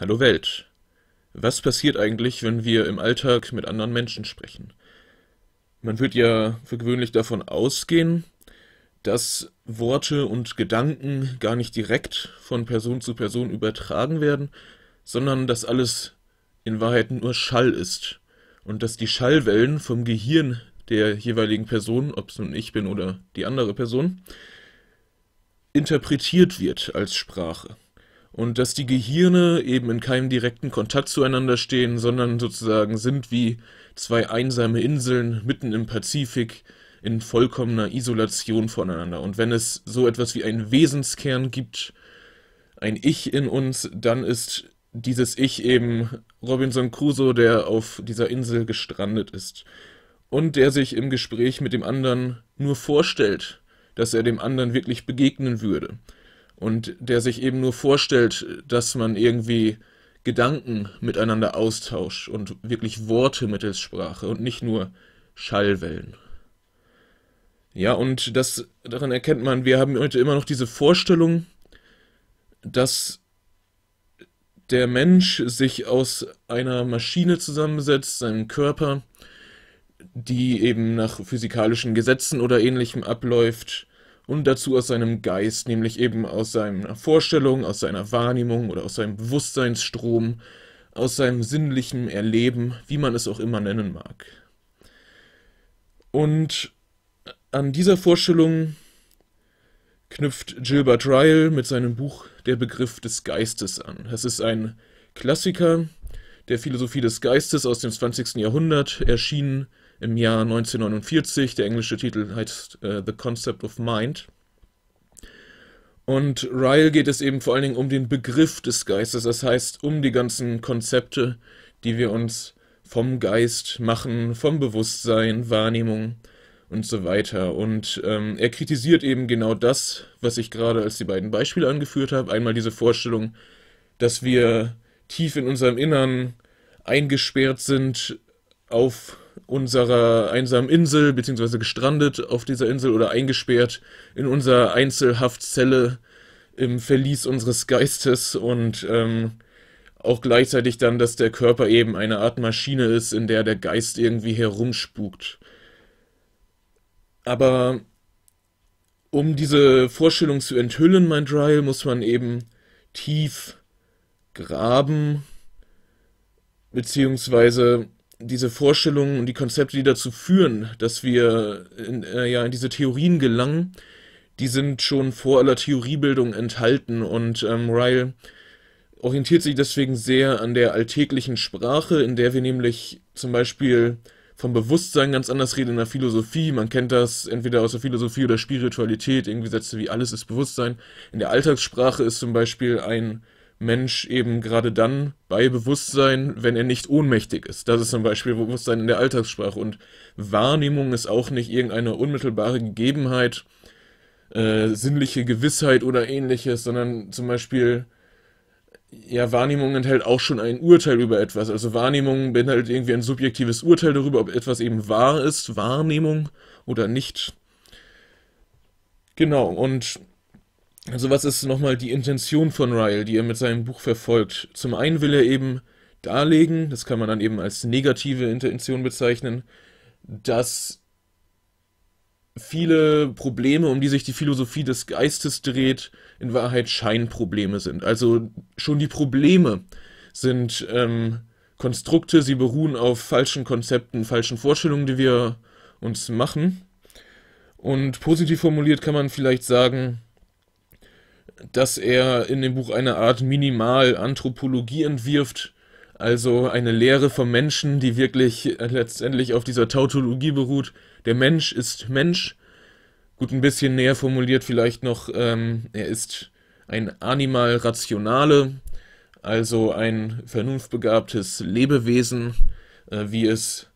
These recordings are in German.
Hallo Welt. Was passiert eigentlich, wenn wir im Alltag mit anderen Menschen sprechen? Man wird ja für gewöhnlich davon ausgehen, dass Worte und Gedanken gar nicht direkt von Person zu Person übertragen werden, sondern dass alles in Wahrheit nur Schall ist und dass die Schallwellen vom Gehirn der jeweiligen Person, ob es nun ich bin oder die andere Person, interpretiert wird als Sprache und dass die Gehirne eben in keinem direkten Kontakt zueinander stehen, sondern sozusagen sind wie zwei einsame Inseln mitten im Pazifik in vollkommener Isolation voneinander. Und wenn es so etwas wie einen Wesenskern gibt, ein Ich in uns, dann ist dieses Ich eben Robinson Crusoe, der auf dieser Insel gestrandet ist und der sich im Gespräch mit dem anderen nur vorstellt, dass er dem anderen wirklich begegnen würde und der sich eben nur vorstellt, dass man irgendwie Gedanken miteinander austauscht und wirklich Worte mittels Sprache und nicht nur Schallwellen. Ja, und das daran erkennt man, wir haben heute immer noch diese Vorstellung, dass der Mensch sich aus einer Maschine zusammensetzt, seinem Körper, die eben nach physikalischen Gesetzen oder ähnlichem abläuft und dazu aus seinem Geist, nämlich eben aus seiner Vorstellung, aus seiner Wahrnehmung oder aus seinem Bewusstseinsstrom, aus seinem sinnlichen Erleben, wie man es auch immer nennen mag. Und an dieser Vorstellung knüpft Gilbert Ryle mit seinem Buch Der Begriff des Geistes an. Das ist ein Klassiker der Philosophie des Geistes aus dem 20. Jahrhundert, erschienen im Jahr 1949. Der englische Titel heißt äh, The Concept of Mind. Und Ryle geht es eben vor allen Dingen um den Begriff des Geistes, das heißt um die ganzen Konzepte, die wir uns vom Geist machen, vom Bewusstsein, Wahrnehmung und so weiter. Und ähm, er kritisiert eben genau das, was ich gerade als die beiden Beispiele angeführt habe. Einmal diese Vorstellung, dass wir tief in unserem Innern eingesperrt sind auf unserer einsamen Insel, beziehungsweise gestrandet auf dieser Insel oder eingesperrt in unserer Einzelhaftzelle im Verlies unseres Geistes und ähm, auch gleichzeitig dann, dass der Körper eben eine Art Maschine ist, in der der Geist irgendwie herumspukt. Aber um diese Vorstellung zu enthüllen, mein Trial, muss man eben tief graben, beziehungsweise diese Vorstellungen und die Konzepte, die dazu führen, dass wir in, äh, ja, in diese Theorien gelangen, die sind schon vor aller Theoriebildung enthalten und ähm, Ryle orientiert sich deswegen sehr an der alltäglichen Sprache, in der wir nämlich zum Beispiel vom Bewusstsein ganz anders reden in der Philosophie. Man kennt das entweder aus der Philosophie oder Spiritualität, irgendwie Sätze wie alles ist Bewusstsein. In der Alltagssprache ist zum Beispiel ein Mensch eben gerade dann bei Bewusstsein, wenn er nicht ohnmächtig ist. Das ist zum Beispiel Bewusstsein in der Alltagssprache. Und Wahrnehmung ist auch nicht irgendeine unmittelbare Gegebenheit, äh, sinnliche Gewissheit oder ähnliches, sondern zum Beispiel, ja, Wahrnehmung enthält auch schon ein Urteil über etwas. Also Wahrnehmung beinhaltet irgendwie ein subjektives Urteil darüber, ob etwas eben wahr ist, Wahrnehmung oder nicht. Genau, und also was ist nochmal die Intention von Ryle, die er mit seinem Buch verfolgt? Zum einen will er eben darlegen, das kann man dann eben als negative Intention bezeichnen, dass viele Probleme, um die sich die Philosophie des Geistes dreht, in Wahrheit Scheinprobleme sind. Also schon die Probleme sind ähm, Konstrukte, sie beruhen auf falschen Konzepten, falschen Vorstellungen, die wir uns machen. Und positiv formuliert kann man vielleicht sagen, dass er in dem Buch eine Art Minimalanthropologie entwirft, also eine Lehre vom Menschen, die wirklich äh, letztendlich auf dieser Tautologie beruht. Der Mensch ist Mensch. Gut, ein bisschen näher formuliert vielleicht noch, ähm, er ist ein Animal Rationale, also ein vernunftbegabtes Lebewesen, äh, wie es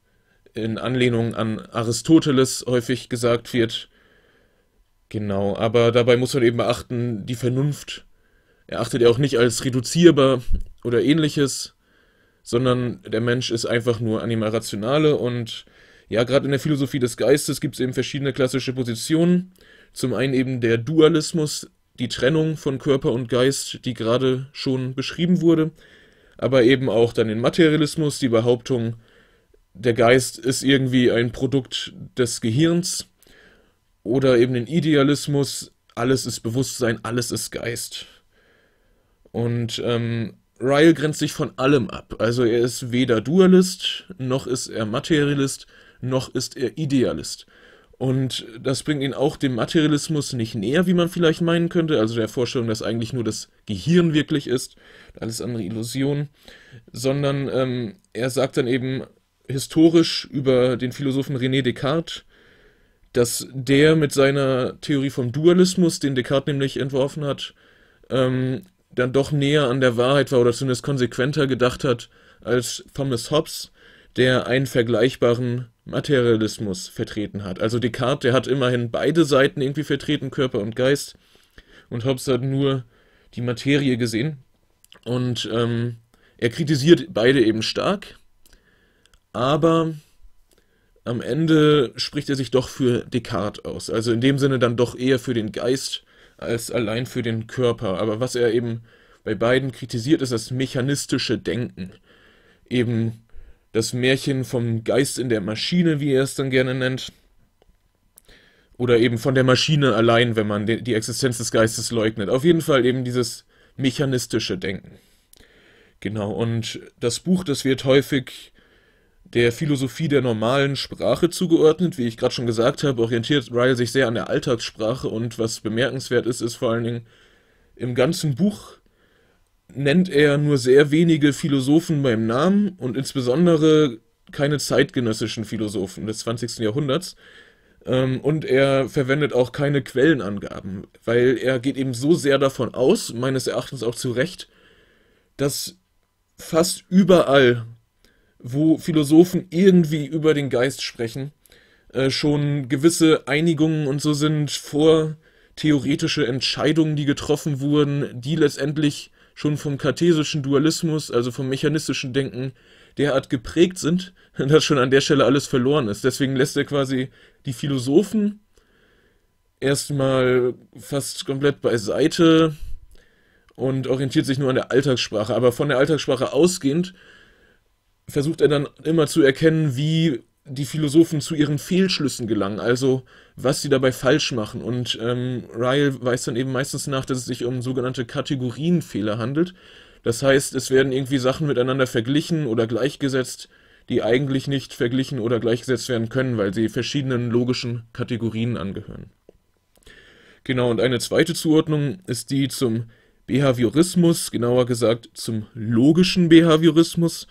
in Anlehnung an Aristoteles häufig gesagt wird. Genau, aber dabei muss man eben beachten, die Vernunft erachtet er auch nicht als reduzierbar oder ähnliches, sondern der Mensch ist einfach nur Anima Rationale und ja, gerade in der Philosophie des Geistes gibt es eben verschiedene klassische Positionen. Zum einen eben der Dualismus, die Trennung von Körper und Geist, die gerade schon beschrieben wurde, aber eben auch dann den Materialismus, die Behauptung, der Geist ist irgendwie ein Produkt des Gehirns oder eben den Idealismus, alles ist Bewusstsein, alles ist Geist. Und ähm, Ryle grenzt sich von allem ab. Also er ist weder Dualist, noch ist er Materialist, noch ist er Idealist. Und das bringt ihn auch dem Materialismus nicht näher, wie man vielleicht meinen könnte, also der Vorstellung, dass eigentlich nur das Gehirn wirklich ist, alles andere Illusion, sondern ähm, er sagt dann eben historisch über den Philosophen René Descartes, dass der mit seiner Theorie vom Dualismus, den Descartes nämlich entworfen hat, ähm, dann doch näher an der Wahrheit war oder zumindest konsequenter gedacht hat als Thomas Hobbes, der einen vergleichbaren Materialismus vertreten hat. Also Descartes, der hat immerhin beide Seiten irgendwie vertreten, Körper und Geist, und Hobbes hat nur die Materie gesehen. Und ähm, er kritisiert beide eben stark, aber am Ende spricht er sich doch für Descartes aus. Also in dem Sinne dann doch eher für den Geist als allein für den Körper. Aber was er eben bei beiden kritisiert, ist das mechanistische Denken. Eben das Märchen vom Geist in der Maschine, wie er es dann gerne nennt. Oder eben von der Maschine allein, wenn man die Existenz des Geistes leugnet. Auf jeden Fall eben dieses mechanistische Denken. Genau, und das Buch, das wird häufig der Philosophie der normalen Sprache zugeordnet. Wie ich gerade schon gesagt habe, orientiert Ryle sich sehr an der Alltagssprache und was bemerkenswert ist, ist vor allen Dingen im ganzen Buch nennt er nur sehr wenige Philosophen beim Namen und insbesondere keine zeitgenössischen Philosophen des 20. Jahrhunderts. Ähm, und er verwendet auch keine Quellenangaben, weil er geht eben so sehr davon aus, meines Erachtens auch zu Recht, dass fast überall wo Philosophen irgendwie über den Geist sprechen, äh, schon gewisse Einigungen und so sind vor theoretische Entscheidungen, die getroffen wurden, die letztendlich schon vom kartesischen Dualismus, also vom mechanistischen Denken, derart geprägt sind, dass schon an der Stelle alles verloren ist. Deswegen lässt er quasi die Philosophen erstmal fast komplett beiseite und orientiert sich nur an der Alltagssprache. Aber von der Alltagssprache ausgehend versucht er dann immer zu erkennen, wie die Philosophen zu ihren Fehlschlüssen gelangen, also was sie dabei falsch machen. Und ähm, Ryle weist dann eben meistens nach, dass es sich um sogenannte Kategorienfehler handelt. Das heißt, es werden irgendwie Sachen miteinander verglichen oder gleichgesetzt, die eigentlich nicht verglichen oder gleichgesetzt werden können, weil sie verschiedenen logischen Kategorien angehören. Genau, und eine zweite Zuordnung ist die zum Behaviorismus, genauer gesagt zum logischen Behaviorismus.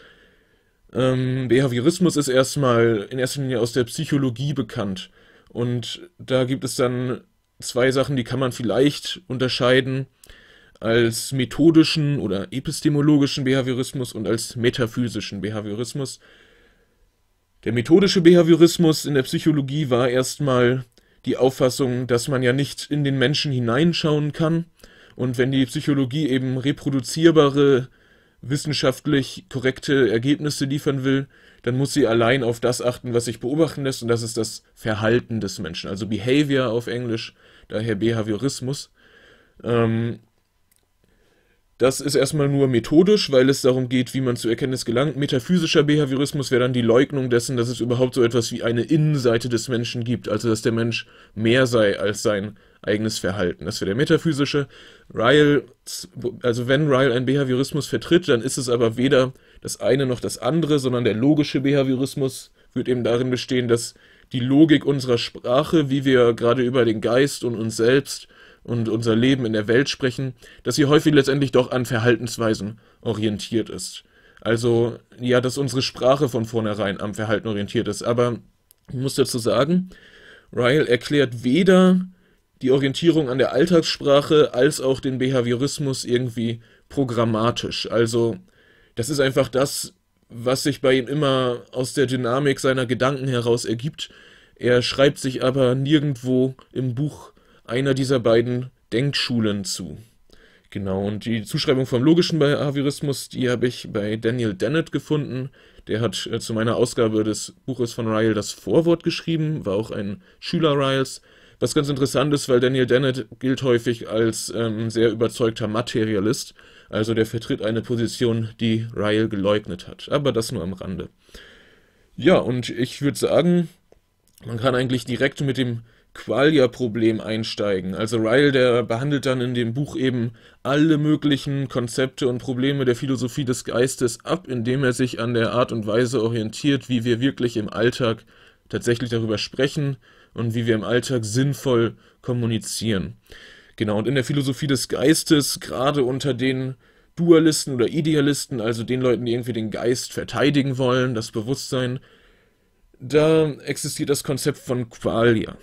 Ähm, Behaviorismus ist erstmal in erster Linie aus der Psychologie bekannt. Und da gibt es dann zwei Sachen, die kann man vielleicht unterscheiden als methodischen oder epistemologischen Behaviorismus und als metaphysischen Behaviorismus. Der methodische Behaviorismus in der Psychologie war erstmal die Auffassung, dass man ja nicht in den Menschen hineinschauen kann und wenn die Psychologie eben reproduzierbare wissenschaftlich korrekte Ergebnisse liefern will, dann muss sie allein auf das achten, was sich beobachten lässt, und das ist das Verhalten des Menschen, also Behavior auf Englisch, daher Behaviorismus. Ähm, das ist erstmal nur methodisch, weil es darum geht, wie man zur Erkenntnis gelangt. Metaphysischer Behaviorismus wäre dann die Leugnung dessen, dass es überhaupt so etwas wie eine Innenseite des Menschen gibt, also dass der Mensch mehr sei als sein eigenes Verhalten. Das wäre der metaphysische. Ryle, also wenn Ryle einen Behaviorismus vertritt, dann ist es aber weder das eine noch das andere, sondern der logische Behaviorismus wird eben darin bestehen, dass die Logik unserer Sprache, wie wir gerade über den Geist und uns selbst und unser Leben in der Welt sprechen, dass sie häufig letztendlich doch an Verhaltensweisen orientiert ist. Also ja, dass unsere Sprache von vornherein am Verhalten orientiert ist. Aber ich muss dazu sagen, Ryle erklärt weder die Orientierung an der Alltagssprache als auch den Behaviorismus irgendwie programmatisch. Also das ist einfach das, was sich bei ihm immer aus der Dynamik seiner Gedanken heraus ergibt. Er schreibt sich aber nirgendwo im Buch einer dieser beiden Denkschulen zu. Genau, und die Zuschreibung vom logischen Behaviorismus, die habe ich bei Daniel Dennett gefunden. Der hat äh, zu meiner Ausgabe des Buches von Ryle das Vorwort geschrieben, war auch ein Schüler Ryles. Was ganz interessant ist, weil Daniel Dennett gilt häufig als ähm, sehr überzeugter Materialist, also der vertritt eine Position, die Ryle geleugnet hat. Aber das nur am Rande. Ja, und ich würde sagen, man kann eigentlich direkt mit dem Qualia-Problem einsteigen. Also Ryle, der behandelt dann in dem Buch eben alle möglichen Konzepte und Probleme der Philosophie des Geistes ab, indem er sich an der Art und Weise orientiert, wie wir wirklich im Alltag tatsächlich darüber sprechen, und wie wir im Alltag sinnvoll kommunizieren. Genau, und in der Philosophie des Geistes, gerade unter den Dualisten oder Idealisten, also den Leuten, die irgendwie den Geist verteidigen wollen, das Bewusstsein, da existiert das Konzept von Qualia.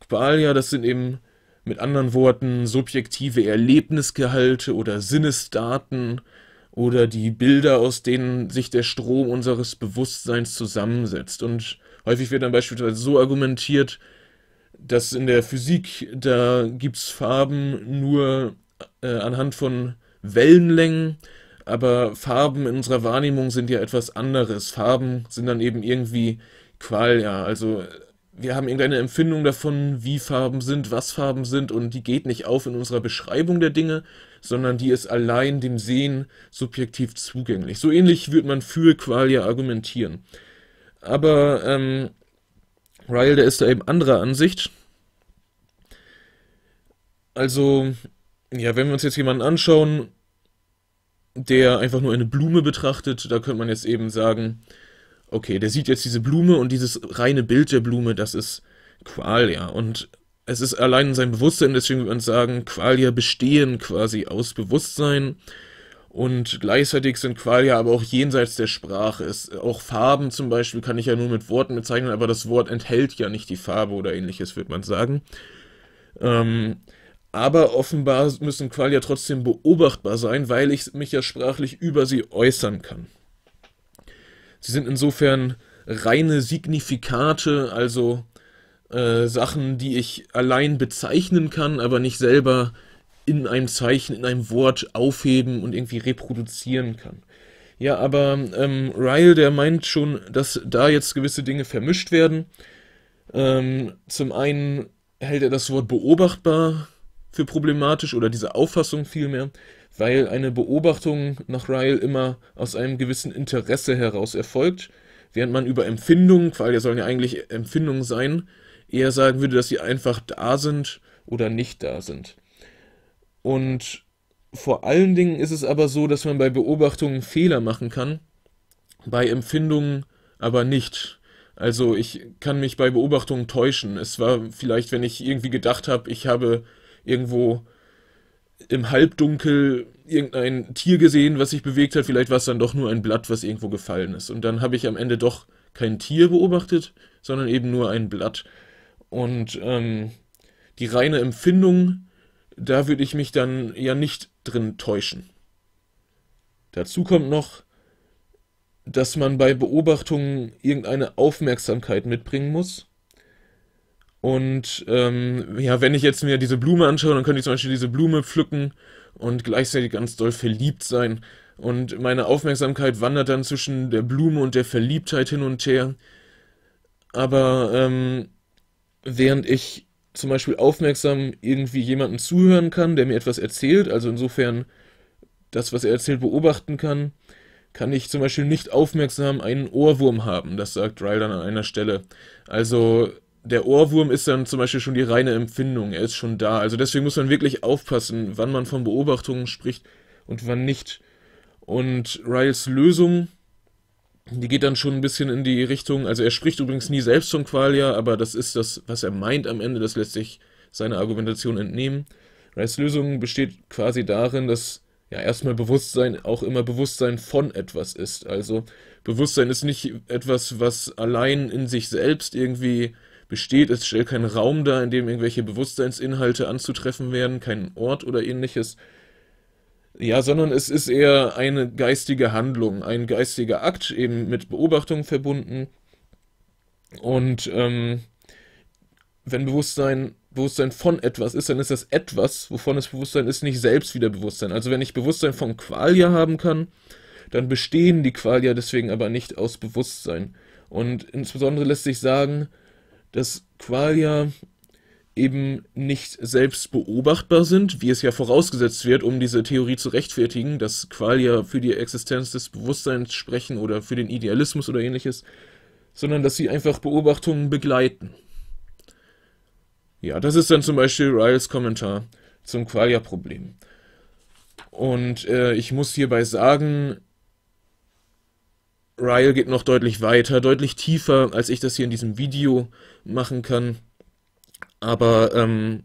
Qualia, das sind eben mit anderen Worten subjektive Erlebnisgehalte oder Sinnesdaten oder die Bilder, aus denen sich der Strom unseres Bewusstseins zusammensetzt. Und Häufig wird dann beispielsweise so argumentiert, dass in der Physik, da gibt es Farben nur äh, anhand von Wellenlängen, aber Farben in unserer Wahrnehmung sind ja etwas anderes. Farben sind dann eben irgendwie Qualia, also wir haben irgendeine Empfindung davon, wie Farben sind, was Farben sind und die geht nicht auf in unserer Beschreibung der Dinge, sondern die ist allein dem Sehen subjektiv zugänglich. So ähnlich würde man für Qualia argumentieren. Aber ähm, Ryle, der ist da eben anderer Ansicht. Also, ja, wenn wir uns jetzt jemanden anschauen, der einfach nur eine Blume betrachtet, da könnte man jetzt eben sagen, okay, der sieht jetzt diese Blume und dieses reine Bild der Blume, das ist Qualia. Und es ist allein sein Bewusstsein, deswegen würde man sagen, Qualia bestehen quasi aus Bewusstsein. Und gleichzeitig sind Qualia aber auch jenseits der Sprache. Es, auch Farben zum Beispiel kann ich ja nur mit Worten bezeichnen, aber das Wort enthält ja nicht die Farbe oder ähnliches, würde man sagen. Ähm, aber offenbar müssen Qualia trotzdem beobachtbar sein, weil ich mich ja sprachlich über sie äußern kann. Sie sind insofern reine Signifikate, also äh, Sachen, die ich allein bezeichnen kann, aber nicht selber äh, in einem Zeichen, in einem Wort aufheben und irgendwie reproduzieren kann. Ja, aber ähm, Ryle, der meint schon, dass da jetzt gewisse Dinge vermischt werden. Ähm, zum einen hält er das Wort beobachtbar für problematisch oder diese Auffassung vielmehr, weil eine Beobachtung nach Ryle immer aus einem gewissen Interesse heraus erfolgt, während man über Empfindungen, weil ja sollen ja eigentlich Empfindungen sein, eher sagen würde, dass sie einfach da sind oder nicht da sind. Und vor allen Dingen ist es aber so, dass man bei Beobachtungen Fehler machen kann, bei Empfindungen aber nicht. Also ich kann mich bei Beobachtungen täuschen. Es war vielleicht, wenn ich irgendwie gedacht habe, ich habe irgendwo im Halbdunkel irgendein Tier gesehen, was sich bewegt hat. Vielleicht war es dann doch nur ein Blatt, was irgendwo gefallen ist. Und dann habe ich am Ende doch kein Tier beobachtet, sondern eben nur ein Blatt. Und ähm, die reine Empfindung da würde ich mich dann ja nicht drin täuschen. Dazu kommt noch, dass man bei Beobachtungen irgendeine Aufmerksamkeit mitbringen muss. Und ähm, ja, wenn ich jetzt mir diese Blume anschaue, dann könnte ich zum Beispiel diese Blume pflücken und gleichzeitig ganz doll verliebt sein. Und meine Aufmerksamkeit wandert dann zwischen der Blume und der Verliebtheit hin und her. Aber ähm, während ich zum Beispiel aufmerksam irgendwie jemanden zuhören kann, der mir etwas erzählt, also insofern das, was er erzählt, beobachten kann, kann ich zum Beispiel nicht aufmerksam einen Ohrwurm haben. Das sagt Ryle dann an einer Stelle. Also der Ohrwurm ist dann zum Beispiel schon die reine Empfindung, er ist schon da. Also deswegen muss man wirklich aufpassen, wann man von Beobachtungen spricht und wann nicht. Und Ryles Lösung die geht dann schon ein bisschen in die Richtung, also er spricht übrigens nie selbst von Qualia, aber das ist das, was er meint am Ende, das lässt sich seiner Argumentation entnehmen. Reis Lösung besteht quasi darin, dass ja erstmal Bewusstsein auch immer Bewusstsein von etwas ist. Also Bewusstsein ist nicht etwas, was allein in sich selbst irgendwie besteht. Es stellt keinen Raum dar, in dem irgendwelche Bewusstseinsinhalte anzutreffen wären, keinen Ort oder ähnliches, ja, sondern es ist eher eine geistige Handlung, ein geistiger Akt, eben mit Beobachtung verbunden. Und ähm, wenn Bewusstsein Bewusstsein von etwas ist, dann ist das etwas, wovon das Bewusstsein ist, nicht selbst wieder Bewusstsein. Also wenn ich Bewusstsein von Qualia haben kann, dann bestehen die Qualia deswegen aber nicht aus Bewusstsein. Und insbesondere lässt sich sagen, dass Qualia eben nicht selbst beobachtbar sind, wie es ja vorausgesetzt wird, um diese Theorie zu rechtfertigen, dass Qualia für die Existenz des Bewusstseins sprechen oder für den Idealismus oder ähnliches, sondern dass sie einfach Beobachtungen begleiten. Ja, das ist dann zum Beispiel Ryles Kommentar zum Qualia-Problem. Und äh, ich muss hierbei sagen, Ryle geht noch deutlich weiter, deutlich tiefer, als ich das hier in diesem Video machen kann. Aber ähm,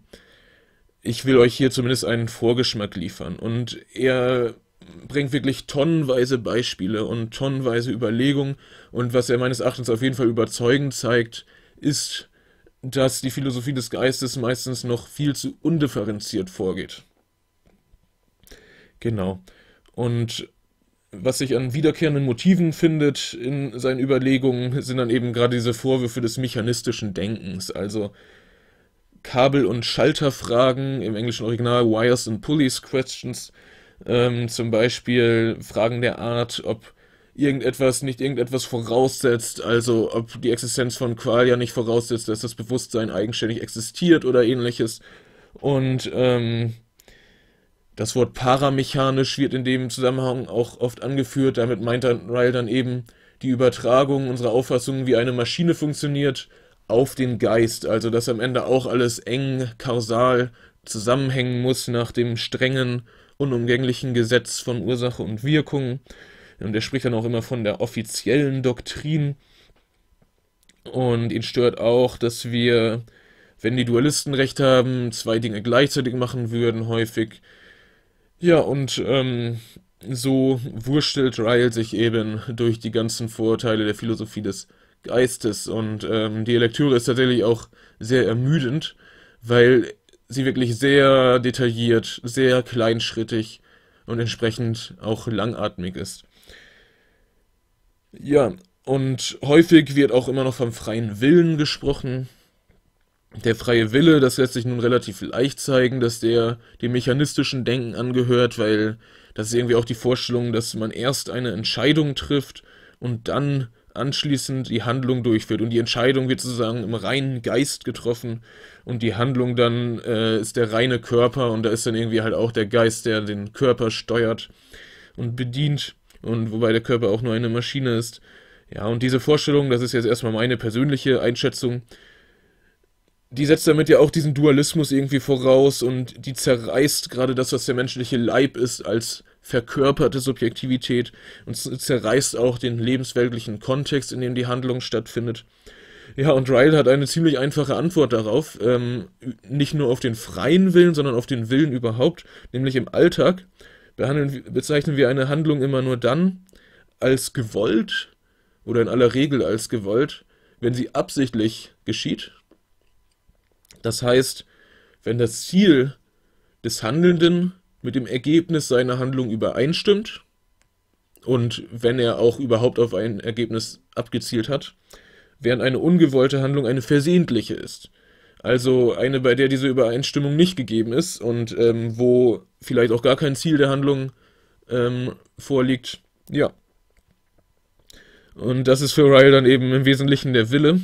ich will euch hier zumindest einen Vorgeschmack liefern. Und er bringt wirklich tonnenweise Beispiele und tonnenweise Überlegungen. Und was er meines Erachtens auf jeden Fall überzeugend zeigt, ist, dass die Philosophie des Geistes meistens noch viel zu undifferenziert vorgeht. Genau. Und was sich an wiederkehrenden Motiven findet in seinen Überlegungen, sind dann eben gerade diese Vorwürfe des mechanistischen Denkens. Also Kabel- und Schalterfragen, im englischen Original Wires and Pulleys Questions, ähm, zum Beispiel Fragen der Art, ob irgendetwas nicht irgendetwas voraussetzt, also ob die Existenz von Qual ja nicht voraussetzt, dass das Bewusstsein eigenständig existiert oder ähnliches. Und ähm, das Wort paramechanisch wird in dem Zusammenhang auch oft angeführt. Damit meint dann Ryle dann eben die Übertragung unserer Auffassung, wie eine Maschine funktioniert, auf den Geist, also dass am Ende auch alles eng kausal zusammenhängen muss nach dem strengen, unumgänglichen Gesetz von Ursache und Wirkung. Und er spricht dann auch immer von der offiziellen Doktrin. Und ihn stört auch, dass wir, wenn die Dualisten recht haben, zwei Dinge gleichzeitig machen würden, häufig. Ja, und ähm, so wurstelt Ryle sich eben durch die ganzen Vorurteile der Philosophie des Geistes. Und ähm, die Lektüre ist tatsächlich auch sehr ermüdend, weil sie wirklich sehr detailliert, sehr kleinschrittig und entsprechend auch langatmig ist. Ja, und häufig wird auch immer noch vom freien Willen gesprochen. Der freie Wille, das lässt sich nun relativ leicht zeigen, dass der dem mechanistischen Denken angehört, weil das ist irgendwie auch die Vorstellung, dass man erst eine Entscheidung trifft und dann anschließend die Handlung durchführt. Und die Entscheidung wird sozusagen im reinen Geist getroffen und die Handlung dann äh, ist der reine Körper und da ist dann irgendwie halt auch der Geist, der den Körper steuert und bedient und wobei der Körper auch nur eine Maschine ist. Ja, und diese Vorstellung, das ist jetzt erstmal meine persönliche Einschätzung, die setzt damit ja auch diesen Dualismus irgendwie voraus und die zerreißt gerade das, was der menschliche Leib ist, als verkörperte Subjektivität und zerreißt auch den lebensweltlichen Kontext, in dem die Handlung stattfindet. Ja, und Ryle hat eine ziemlich einfache Antwort darauf, ähm, nicht nur auf den freien Willen, sondern auf den Willen überhaupt, nämlich im Alltag bezeichnen wir eine Handlung immer nur dann als gewollt oder in aller Regel als gewollt, wenn sie absichtlich geschieht, das heißt, wenn das Ziel des Handelnden mit dem Ergebnis seiner Handlung übereinstimmt und wenn er auch überhaupt auf ein Ergebnis abgezielt hat, während eine ungewollte Handlung eine versehentliche ist. Also eine, bei der diese Übereinstimmung nicht gegeben ist und ähm, wo vielleicht auch gar kein Ziel der Handlung ähm, vorliegt. Ja. Und das ist für Ryle dann eben im Wesentlichen der Wille,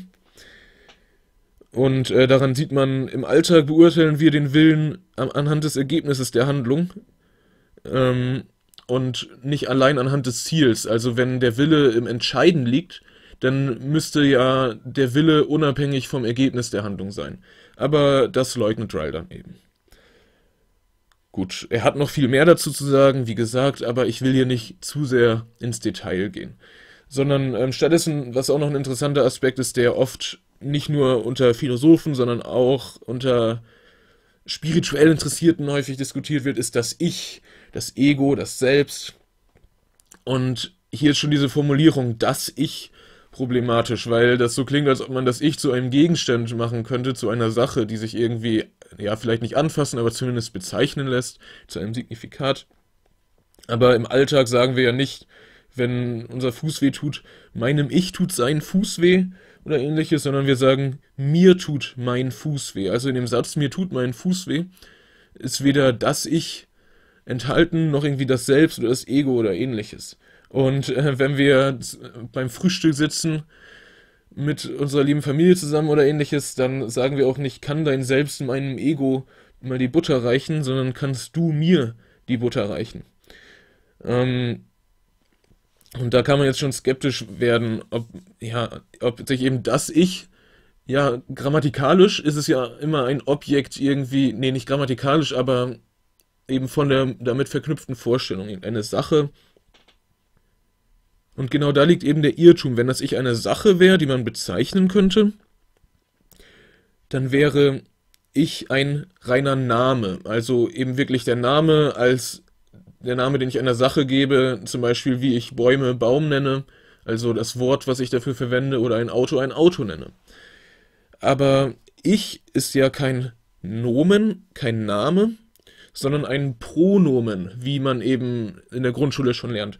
und äh, daran sieht man, im Alltag beurteilen wir den Willen anhand des Ergebnisses der Handlung ähm, und nicht allein anhand des Ziels. Also wenn der Wille im Entscheiden liegt, dann müsste ja der Wille unabhängig vom Ergebnis der Handlung sein. Aber das leugnet Ryle dann eben. Gut, er hat noch viel mehr dazu zu sagen, wie gesagt, aber ich will hier nicht zu sehr ins Detail gehen. Sondern ähm, stattdessen, was auch noch ein interessanter Aspekt ist, der oft nicht nur unter Philosophen, sondern auch unter spirituell Interessierten häufig diskutiert wird, ist das Ich, das Ego, das Selbst. Und hier ist schon diese Formulierung, das Ich, problematisch, weil das so klingt, als ob man das Ich zu einem Gegenstand machen könnte, zu einer Sache, die sich irgendwie, ja, vielleicht nicht anfassen, aber zumindest bezeichnen lässt, zu einem Signifikat. Aber im Alltag sagen wir ja nicht, wenn unser Fuß weh tut, meinem Ich tut sein Fuß weh, oder ähnliches, sondern wir sagen, mir tut mein Fuß weh. Also in dem Satz, mir tut mein Fuß weh, ist weder das Ich enthalten, noch irgendwie das Selbst oder das Ego oder ähnliches. Und äh, wenn wir beim Frühstück sitzen, mit unserer lieben Familie zusammen oder ähnliches, dann sagen wir auch nicht, kann dein Selbst meinem Ego mal die Butter reichen, sondern kannst du mir die Butter reichen. Ähm, und da kann man jetzt schon skeptisch werden, ob, ja, ob sich eben das Ich, ja, grammatikalisch ist es ja immer ein Objekt irgendwie, nee, nicht grammatikalisch, aber eben von der damit verknüpften Vorstellung, eine Sache. Und genau da liegt eben der Irrtum. Wenn das Ich eine Sache wäre, die man bezeichnen könnte, dann wäre Ich ein reiner Name. Also eben wirklich der Name als der Name, den ich einer Sache gebe, zum Beispiel wie ich Bäume Baum nenne, also das Wort, was ich dafür verwende, oder ein Auto ein Auto nenne. Aber ich ist ja kein Nomen, kein Name, sondern ein Pronomen, wie man eben in der Grundschule schon lernt.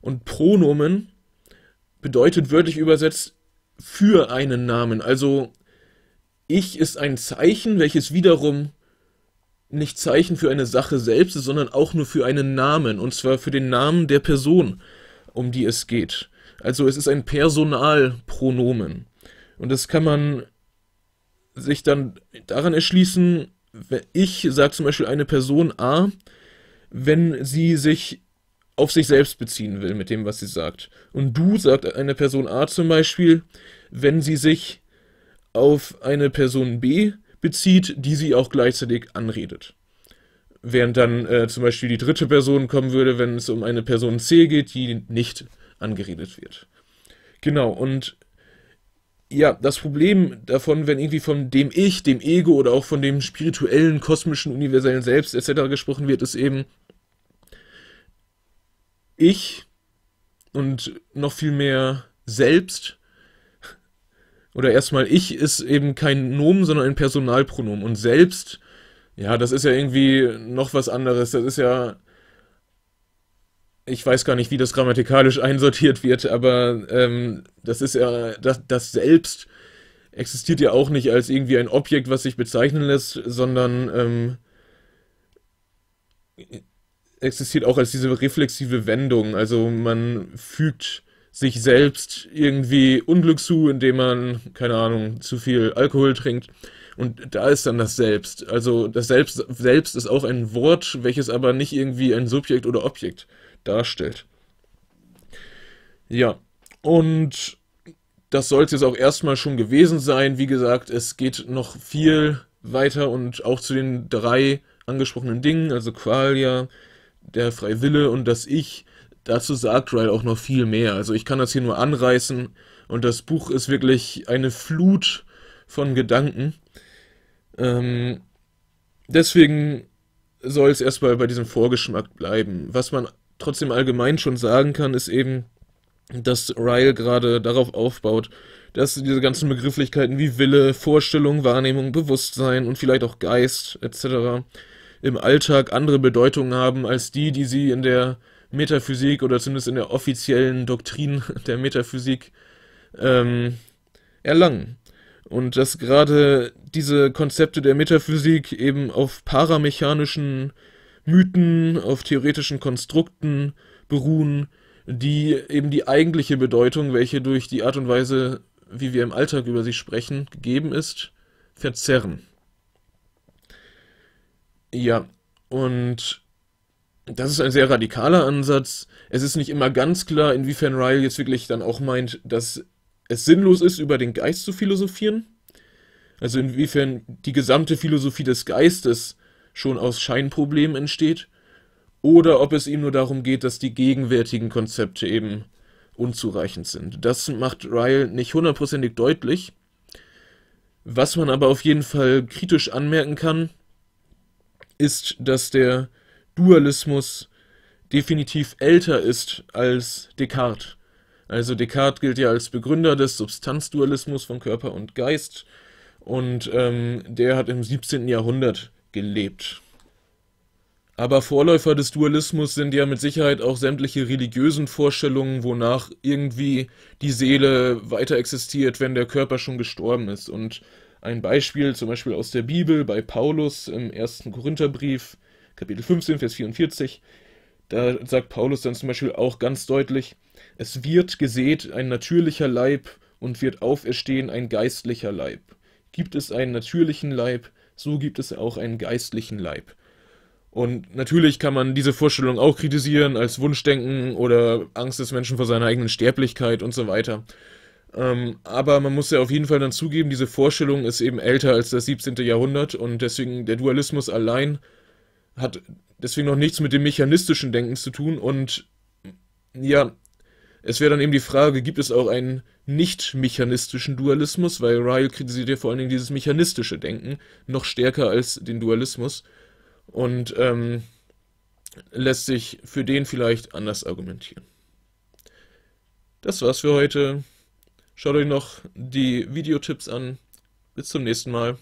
Und Pronomen bedeutet wörtlich übersetzt für einen Namen. Also ich ist ein Zeichen, welches wiederum nicht Zeichen für eine Sache selbst, sondern auch nur für einen Namen, und zwar für den Namen der Person, um die es geht. Also es ist ein Personalpronomen. Und das kann man sich dann daran erschließen, ich sage zum Beispiel eine Person A, wenn sie sich auf sich selbst beziehen will mit dem, was sie sagt. Und du sagt eine Person A zum Beispiel, wenn sie sich auf eine Person B bezieht, die sie auch gleichzeitig anredet. Während dann äh, zum Beispiel die dritte Person kommen würde, wenn es um eine Person C geht, die nicht angeredet wird. Genau, und ja, das Problem davon, wenn irgendwie von dem Ich, dem Ego oder auch von dem spirituellen, kosmischen, universellen Selbst etc. gesprochen wird, ist eben ich und noch viel mehr selbst oder erstmal ich ist eben kein Nomen, sondern ein Personalpronomen. Und selbst, ja, das ist ja irgendwie noch was anderes. Das ist ja. Ich weiß gar nicht, wie das grammatikalisch einsortiert wird, aber ähm, das ist ja. Das, das Selbst existiert ja auch nicht als irgendwie ein Objekt, was sich bezeichnen lässt, sondern. Ähm, existiert auch als diese reflexive Wendung. Also man fügt sich selbst irgendwie Unglück zu, indem man, keine Ahnung, zu viel Alkohol trinkt. Und da ist dann das Selbst. Also das Selbst, Selbst ist auch ein Wort, welches aber nicht irgendwie ein Subjekt oder Objekt darstellt. Ja, und das soll es jetzt auch erstmal schon gewesen sein. Wie gesagt, es geht noch viel weiter und auch zu den drei angesprochenen Dingen, also Qualia, der freie Wille und das Ich, dazu sagt Ryle auch noch viel mehr. Also ich kann das hier nur anreißen und das Buch ist wirklich eine Flut von Gedanken. Ähm, deswegen soll es erstmal bei diesem Vorgeschmack bleiben. Was man trotzdem allgemein schon sagen kann, ist eben, dass Ryle gerade darauf aufbaut, dass diese ganzen Begrifflichkeiten wie Wille, Vorstellung, Wahrnehmung, Bewusstsein und vielleicht auch Geist etc. im Alltag andere Bedeutungen haben als die, die sie in der Metaphysik oder zumindest in der offiziellen Doktrin der Metaphysik ähm, erlangen. Und dass gerade diese Konzepte der Metaphysik eben auf paramechanischen Mythen, auf theoretischen Konstrukten beruhen, die eben die eigentliche Bedeutung, welche durch die Art und Weise, wie wir im Alltag über sie sprechen, gegeben ist, verzerren. Ja, und das ist ein sehr radikaler Ansatz. Es ist nicht immer ganz klar, inwiefern Ryle jetzt wirklich dann auch meint, dass es sinnlos ist, über den Geist zu philosophieren. Also inwiefern die gesamte Philosophie des Geistes schon aus Scheinproblemen entsteht. Oder ob es ihm nur darum geht, dass die gegenwärtigen Konzepte eben unzureichend sind. Das macht Ryle nicht hundertprozentig deutlich. Was man aber auf jeden Fall kritisch anmerken kann, ist, dass der Dualismus definitiv älter ist als Descartes. Also Descartes gilt ja als Begründer des Substanzdualismus von Körper und Geist und ähm, der hat im 17. Jahrhundert gelebt. Aber Vorläufer des Dualismus sind ja mit Sicherheit auch sämtliche religiösen Vorstellungen, wonach irgendwie die Seele weiter existiert, wenn der Körper schon gestorben ist. Und ein Beispiel zum Beispiel aus der Bibel bei Paulus im ersten Korintherbrief, Kapitel 15, Vers 44. Da sagt Paulus dann zum Beispiel auch ganz deutlich, es wird gesät ein natürlicher Leib und wird auferstehen ein geistlicher Leib. Gibt es einen natürlichen Leib, so gibt es auch einen geistlichen Leib. Und natürlich kann man diese Vorstellung auch kritisieren als Wunschdenken oder Angst des Menschen vor seiner eigenen Sterblichkeit und so weiter. Ähm, aber man muss ja auf jeden Fall dann zugeben, diese Vorstellung ist eben älter als das 17. Jahrhundert und deswegen der Dualismus allein hat deswegen noch nichts mit dem mechanistischen Denken zu tun und ja, es wäre dann eben die Frage, gibt es auch einen nicht-mechanistischen Dualismus, weil Ryle kritisiert ja vor allen Dingen dieses mechanistische Denken noch stärker als den Dualismus und ähm, lässt sich für den vielleicht anders argumentieren. Das war's für heute. Schaut euch noch die Videotipps an. Bis zum nächsten Mal.